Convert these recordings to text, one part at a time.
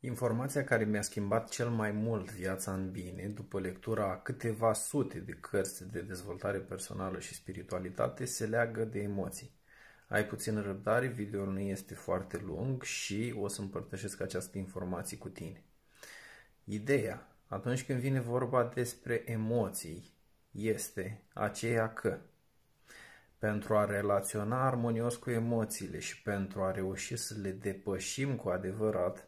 Informația care mi-a schimbat cel mai mult viața în bine, după lectura a câteva sute de cărți de dezvoltare personală și spiritualitate, se leagă de emoții. Ai puțin răbdare, videoul nu este foarte lung și o să împărtășesc această informație cu tine. Ideea, atunci când vine vorba despre emoții, este aceea că pentru a relaționa armonios cu emoțiile și pentru a reuși să le depășim cu adevărat,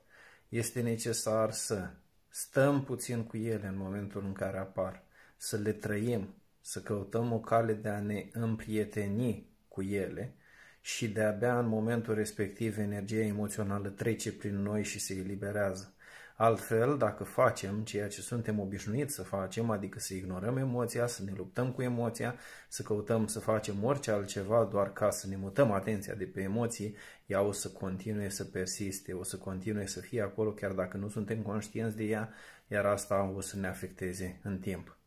este necesar să stăm puțin cu ele în momentul în care apar, să le trăim, să căutăm o cale de a ne împrieteni cu ele și de-abia în momentul respectiv energia emoțională trece prin noi și se eliberează. Altfel, dacă facem ceea ce suntem obișnuiți să facem, adică să ignorăm emoția, să ne luptăm cu emoția, să căutăm să facem orice altceva doar ca să ne mutăm atenția de pe emoții, ea o să continue să persiste, o să continue să fie acolo chiar dacă nu suntem conștienți de ea, iar asta o să ne afecteze în timp.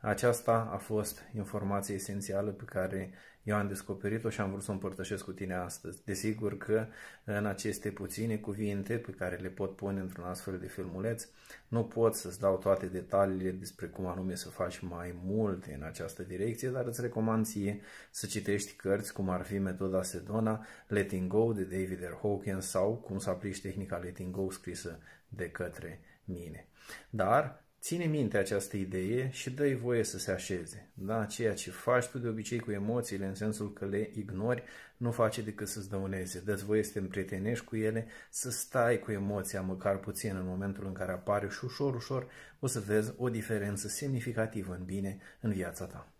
Aceasta a fost informație esențială pe care eu am descoperit-o și am vrut să o împărtășesc cu tine astăzi. Desigur că în aceste puține cuvinte pe care le pot pune într-un astfel de filmuleț, nu pot să-ți dau toate detaliile despre cum anume să faci mai multe în această direcție, dar îți recomand ție să citești cărți cum ar fi Metoda Sedona, Letting Go de David R. Hawkins sau cum să aplici tehnica Letting Go scrisă de către mine. Dar Ține minte această idee și dă-i voie să se așeze. Da, ceea ce faci tu de obicei cu emoțiile, în sensul că le ignori, nu face decât să-ți dăuneze. Dă-ți voie să te împrietenești cu ele, să stai cu emoția măcar puțin în momentul în care apare și ușor, ușor o să vezi o diferență semnificativă în bine în viața ta.